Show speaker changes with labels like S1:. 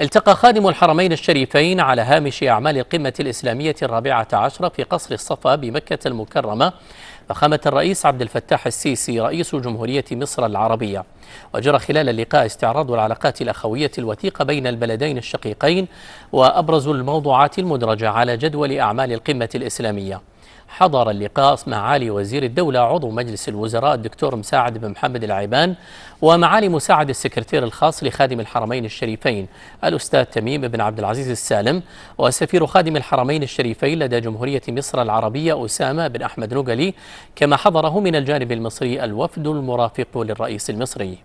S1: التقى خادم الحرمين الشريفين على هامش أعمال القمة الإسلامية الرابعة عشرة في قصر الصفا بمكة المكرمة فخامة الرئيس عبد الفتاح السيسي رئيس جمهورية مصر العربية وجرى خلال اللقاء استعراض العلاقات الأخوية الوثيقة بين البلدين الشقيقين وأبرز الموضوعات المدرجة على جدول أعمال القمة الإسلامية حضر اللقاء معالي وزير الدولة عضو مجلس الوزراء الدكتور مساعد بن محمد العيبان ومعالي مساعد السكرتير الخاص لخادم الحرمين الشريفين الأستاذ تميم بن عبد العزيز السالم وسفير خادم الحرمين الشريفين لدى جمهورية مصر العربية أسامة بن أحمد نوغلي كما حضره من الجانب المصري الوفد المرافق للرئيس المصري